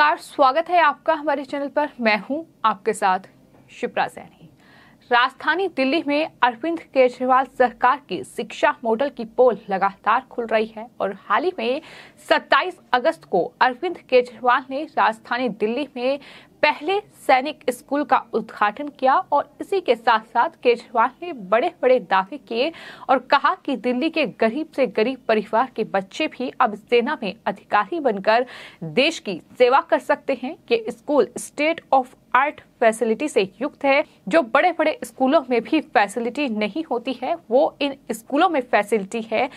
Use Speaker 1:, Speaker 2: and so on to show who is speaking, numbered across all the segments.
Speaker 1: नमस्कार स्वागत है आपका हमारे चैनल पर मैं हूं आपके साथ शिप्रा सैनी राजधानी दिल्ली में अरविंद केजरीवाल सरकार की शिक्षा मॉडल की पोल लगातार खुल रही है और हाल ही में 27 अगस्त को अरविंद केजरीवाल ने राजधानी दिल्ली में पहले सैनिक स्कूल का उद्घाटन किया और इसी के साथ साथ केजरीवाल ने बड़े बड़े दावे किए और कहा कि दिल्ली के गरीब से गरीब परिवार के बच्चे भी अब सेना में अधिकारी बनकर देश की सेवा कर सकते हैं ये school state of art facility से युक्त है जो बड़े बड़े स्कूलों में भी फैसिलिटी नहीं होती है वो इन स्कूलों में फैसिलिटी है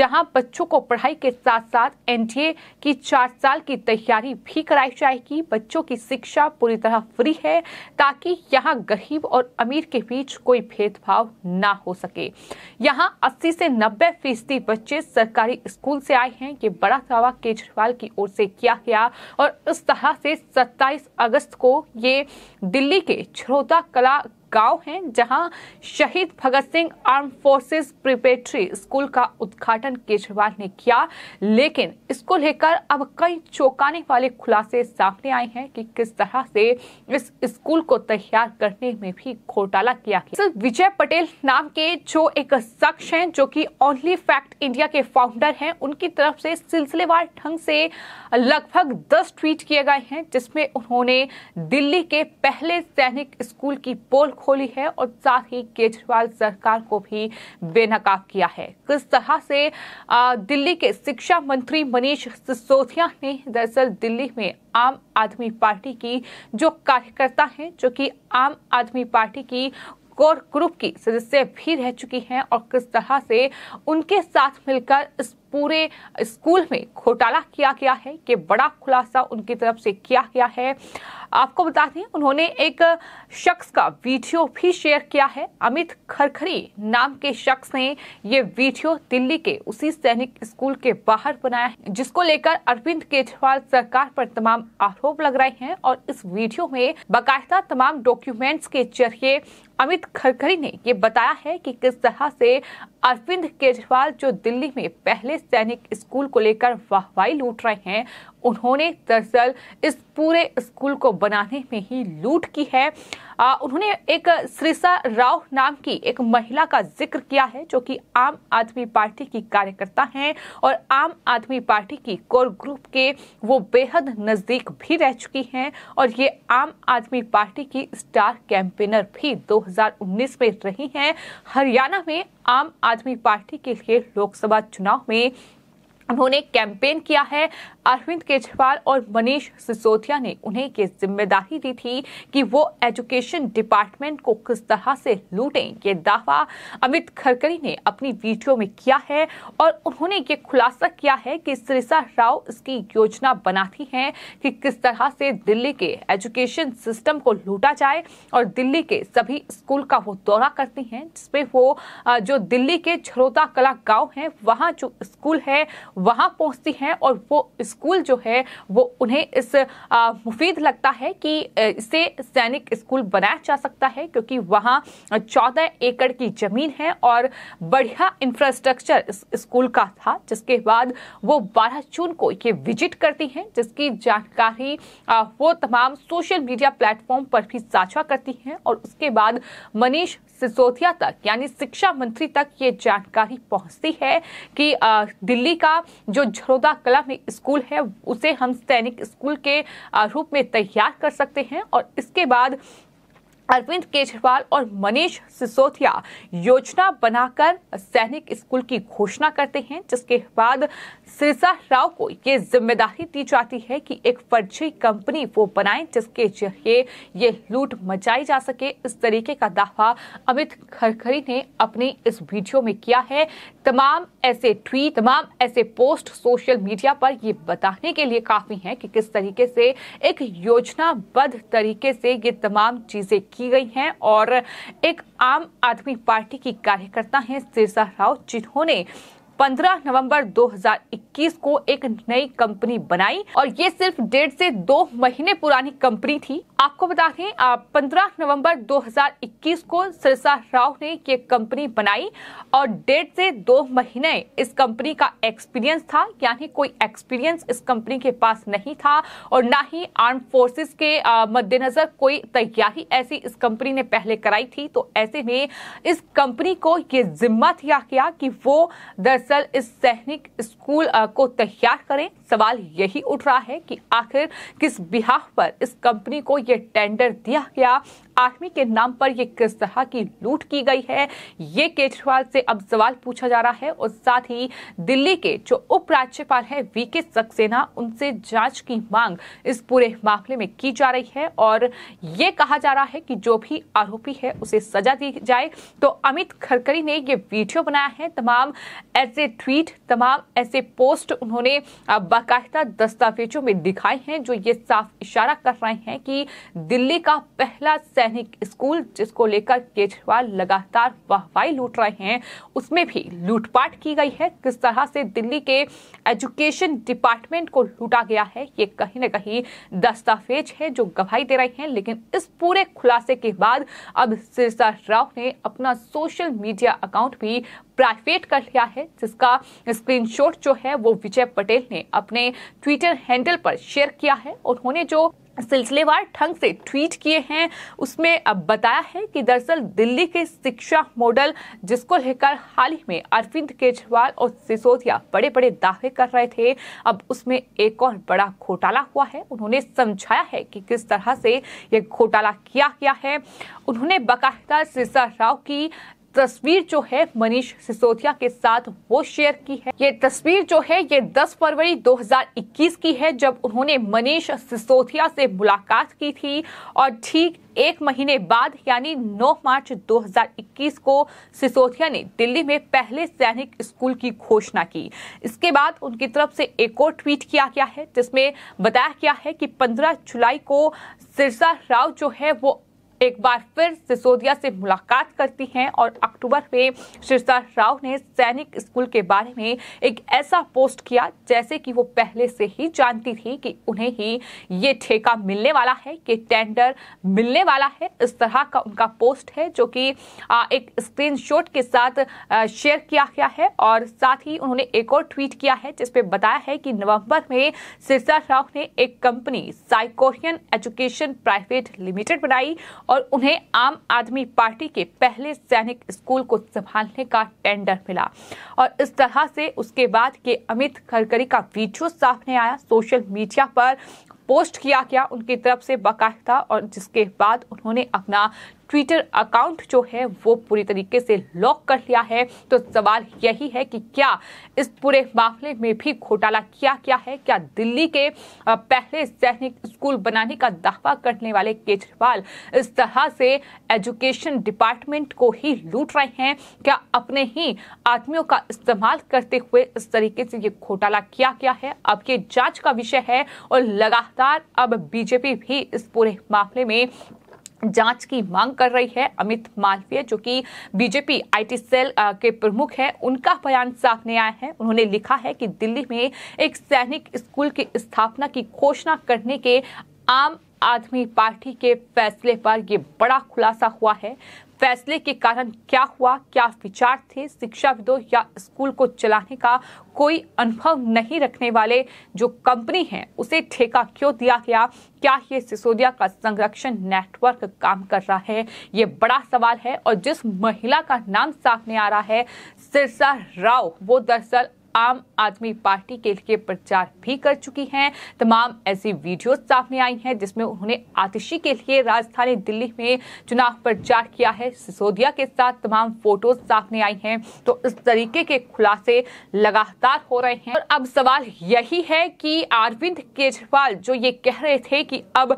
Speaker 1: जहां बच्चों को पढ़ाई के साथ साथ एनटीए की चार साल की तैयारी भी कराई जाएगी बच्चों की शिक्षा पूरी तरह फ्री है ताकि यहाँ गरीब और अमीर के बीच कोई भेदभाव ना हो सके यहाँ अस्सी से नब्बे फीसदी बच्चे सरकारी स्कूल से आए हैं ये बड़ा दावा केजरीवाल की ओर से किया गया और इस तरह से सत्ताईस अगस्त को ये दिल्ली के छोटा कला गांव है जहां शहीद Bhagat Singh arm forces preparatory school का उद्घाटन केजरीवाल ने किया लेकिन इसको लेकर अब कई चौंकाने वाले खुलासे सामने आए हैं कि किस तरह से इस स्कूल को तैयार करने में भी घोटाला किया गया विजय पटेल नाम के जो एक शख्स हैं जो कि ओनली फैक्ट इंडिया के फाउंडर हैं उनकी तरफ से सिलसिलेवार ढंग से लगभग दस ट्वीट किए गए हैं जिसमें उन्होंने दिल्ली के पहले सैनिक स्कूल की पोल खोली है और साथ ही केजरीवाल सरकार को भी बेनकाब किया है किस तरह से दिल्ली के शिक्षा मंत्री मनीष सिसोदिया ने दरअसल दिल्ली में आम आदमी पार्टी की जो कार्यकर्ता हैं जो कि आम आदमी पार्टी की कोर ग्रुप की सदस्य भी रह चुकी हैं और किस तरह से उनके साथ मिलकर इस पूरे स्कूल में घोटाला किया गया है कि बड़ा खुलासा उनकी तरफ से किया गया है आपको बता दें उन्होंने एक शख्स का वीडियो भी शेयर किया है अमित खरखरी नाम के शख्स ने ये वीडियो दिल्ली के उसी सैनिक स्कूल के बाहर बनाया है जिसको लेकर अरविंद केजरीवाल सरकार पर तमाम आरोप लग रहे हैं और इस वीडियो में बाकायदा तमाम डॉक्यूमेंट्स के जरिए अमित खरखरी ने ये बताया है कि किस तरह से अरविंद केजरीवाल जो दिल्ली में पहले सैनिक स्कूल को लेकर वाहवाही लूट रहे हैं उन्होंने दरअसल इस पूरे स्कूल को बनाने में ही लूट की है आ, उन्होंने एक श्रीसा राव नाम की एक महिला का जिक्र किया है जो कि आम आदमी पार्टी की कार्यकर्ता हैं और आम आदमी पार्टी की कोर ग्रुप के वो बेहद नज़दीक भी रह चुकी हैं और ये आम आदमी पार्टी की स्टार कैंपेनर भी 2019 में रही हैं हरियाणा में आम आदमी पार्टी के लिए लोकसभा चुनाव में उन्होंने कैंपेन किया है अरविंद केजरीवाल और मनीष सिसोदिया ने उन्हें ये जिम्मेदारी दी थी कि वो एजुकेशन डिपार्टमेंट को किस तरह से लूटें ये दावा अमित खरकरी ने अपनी वीडियो में किया है और उन्होंने ये खुलासा किया है कि सिरसा राव इसकी योजना बनाती हैं कि किस तरह से दिल्ली के एजुकेशन सिस्टम को लूटा जाए और दिल्ली के सभी स्कूल का वो दौरा करती हैं जिसमें वो जो दिल्ली के छरोता कला गाँव है वहाँ जो स्कूल है वहाँ पहुँचती हैं और वो स्कूल जो है वो उन्हें इस मुफीद लगता है कि इसे सैनिक स्कूल बनाया जा सकता है क्योंकि वहाँ चौदह एकड़ की ज़मीन है और बढ़िया इंफ्रास्ट्रक्चर इस स्कूल का था जिसके बाद वो बारह जून को ये विजिट करती हैं जिसकी जानकारी वो तमाम सोशल मीडिया प्लेटफॉर्म पर भी साझा करती हैं और उसके बाद मनीष सिसोदिया तक यानी शिक्षा मंत्री तक ये जानकारी पहुंचती है कि दिल्ली का जो झरोदा कला में स्कूल है उसे हम सैनिक स्कूल के रूप में तैयार कर सकते हैं और इसके बाद अरविंद केजरीवाल और मनीष सिसोदिया योजना बनाकर सैनिक स्कूल की घोषणा करते हैं जिसके बाद सिरसा राव को ये जिम्मेदारी दी जाती है कि एक फर्जी कंपनी वो बनाए जिसके जरिए ये लूट मचाई जा सके इस तरीके का दावा अमित खरखरी ने अपने इस वीडियो में किया है तमाम ऐसे ट्वीट तमाम ऐसे पोस्ट सोशल मीडिया पर ये बताने के लिए काफ़ी हैं कि किस तरीके से एक योजनाबद्ध तरीके से ये तमाम चीज़ें की गई हैं और एक आम आदमी पार्टी की कार्यकर्ता हैं सिरसा राव जिन्होंने 15 नवंबर 2021 को एक नई कंपनी बनाई और ये सिर्फ डेढ़ से दो महीने पुरानी कंपनी थी आपको बता दें आप 15 नवंबर 2021 को सिरसा राव ने ये कंपनी बनाई और डेढ़ से दो महीने इस कंपनी का एक्सपीरियंस था यानी कोई एक्सपीरियंस इस कंपनी के पास नहीं था और ना ही आर्म फोर्सेस के मद्देनजर कोई तैयारी ऐसी इस कंपनी ने पहले कराई थी तो ऐसे में इस कंपनी को ये जिम्मा दिया गया कि वो दस दरअसल इस सैनिक स्कूल को तैयार करें सवाल यही उठ रहा है कि आखिर किस बिहाफ पर इस कंपनी को यह टेंडर दिया गया आर्मी के नाम पर ये किस तरह की लूट की गई है ये केजरीवाल से अब सवाल पूछा जा रहा है और साथ ही दिल्ली के जो उपराज्यपाल हैं वी के सक्सेना उनसे जांच की मांग इस पूरे मामले में की जा रही है और ये कहा जा रहा है कि जो भी आरोपी है उसे सजा दी जाए तो अमित खरकरी ने ये वीडियो बनाया है तमाम ऐसे ट्वीट तमाम ऐसे पोस्ट उन्होंने बाकायदा दस्तावेजों में दिखाए हैं जो ये साफ इशारा कर रहे हैं कि दिल्ली का पहला सैन सैनिक स्कूल जिसको लेकर केजरीवाल लगातार वाहवाही लूट रहे हैं उसमें भी लूटपाट की गई है किस तरह से दिल्ली के एजुकेशन डिपार्टमेंट को लूटा गया है ये कहीं ना कहीं दस्तावेज है जो गवाही दे रहे हैं लेकिन इस पूरे खुलासे के बाद अब सिरसा राव ने अपना सोशल मीडिया अकाउंट भी प्राइवेट कर लिया है जिसका स्क्रीनशॉट जो है वो विजय पटेल ने अपने ट्विटर हैंडल पर शेयर किया है उन्होंने जो सिलसिलेवार ढंग से ट्वीट किए हैं उसमें अब बताया है कि दरअसल दिल्ली के शिक्षा मॉडल जिसको लेकर हाल ही में अरविंद केजरीवाल और सिसोदिया बड़े बड़े दावे कर रहे थे अब उसमें एक और बड़ा घोटाला हुआ है उन्होंने समझाया है कि किस तरह से यह घोटाला किया गया है उन्होंने बाकायदा सिरसा राव की तस्वीर जो है मनीष सिसोदिया के साथ वो शेयर की है ये तस्वीर जो है ये 10 फरवरी 2021 की है जब उन्होंने मनीष सिसोदिया से मुलाकात की थी और ठीक एक महीने बाद यानी 9 मार्च 2021 को सिसोदिया ने दिल्ली में पहले सैनिक स्कूल की घोषणा की इसके बाद उनकी तरफ से एक और ट्वीट किया गया है जिसमें बताया गया है कि 15 जुलाई को सिरसा राव जो है वो एक बार फिर सिसोदिया से मुलाकात करती हैं और अक्टूबर में शिरसा राव ने सैनिक स्कूल के बारे में एक ऐसा पोस्ट किया जैसे कि वो पहले से ही जानती थी कि उन्हें ही ये ठेका मिलने वाला है कि टेंडर मिलने वाला है इस तरह का उनका पोस्ट है जो कि एक स्क्रीनशॉट के साथ शेयर किया गया है और साथ ही उन्होंने एक और ट्वीट किया है जिसपे बताया है कि नवंबर में सिरसा राव ने एक कंपनी साइकोरियन एजुकेशन प्राइवेट लिमिटेड बनाई और उन्हें आम आदमी पार्टी के पहले सैनिक स्कूल को संभालने का टेंडर मिला और इस तरह से उसके बाद के अमित खरकरी का वीडियो सामने आया सोशल मीडिया पर पोस्ट किया गया उनकी तरफ से बाकायदा और जिसके बाद उन्होंने अपना ट्विटर अकाउंट जो है वो पूरी तरीके से लॉक कर लिया है तो सवाल यही है कि क्या इस पूरे मामले में भी घोटाला किया गया है क्या दिल्ली के पहले सैनिक स्कूल बनाने का दावा करने वाले केजरीवाल इस तरह से एजुकेशन डिपार्टमेंट को ही लूट रहे हैं क्या अपने ही आदमियों का इस्तेमाल करते हुए इस तरीके से ये घोटाला किया गया है अब ये जांच का विषय है और लगातार लगातार अब बीजेपी भी इस पूरे मामले में जांच की मांग कर रही है अमित मालवीय जो कि बीजेपी आईटी सेल के प्रमुख है उनका बयान सामने आया है उन्होंने लिखा है कि दिल्ली में एक सैनिक स्कूल की स्थापना की घोषणा करने के आम आदमी पार्टी के फैसले पर यह बड़ा खुलासा हुआ है फैसले के कारण क्या हुआ क्या विचार थे शिक्षाविदों या स्कूल को चलाने का कोई अनुभव नहीं रखने वाले जो कंपनी है उसे ठेका क्यों दिया गया क्या ये सिसोदिया का संरक्षण नेटवर्क काम कर रहा है ये बड़ा सवाल है और जिस महिला का नाम सामने आ रहा है सिरसा राव वो दरअसल आम आदमी पार्टी के लिए प्रचार भी कर चुकी हैं तमाम ऐसी वीडियो सामने आई हैं जिसमें उन्होंने आतिशी के लिए राजधानी दिल्ली में चुनाव प्रचार किया है सिसोदिया के साथ तमाम फोटोज सामने आई हैं तो इस तरीके के खुलासे लगातार हो रहे हैं और अब सवाल यही है कि अरविंद केजरीवाल जो ये कह रहे थे कि अब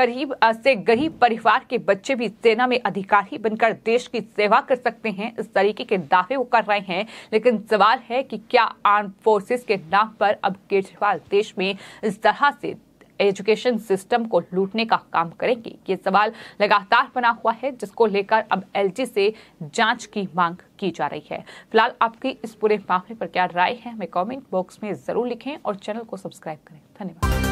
Speaker 1: गरीब से गरीब परिवार के बच्चे भी सेना में अधिकारी बनकर देश की सेवा कर सकते हैं इस तरीके के दावे वो कर रहे हैं लेकिन सवाल है कि क्या आर्म फोर्सेस के नाम पर अब केजरीवाल देश में इस तरह से एजुकेशन सिस्टम को लूटने का काम करेंगे ये सवाल लगातार बना हुआ है जिसको लेकर अब एलजी से जांच की मांग की जा रही है फिलहाल आपकी इस पूरे मामले पर क्या राय है हमें कमेंट बॉक्स में जरूर लिखें और चैनल को सब्सक्राइब करें धन्यवाद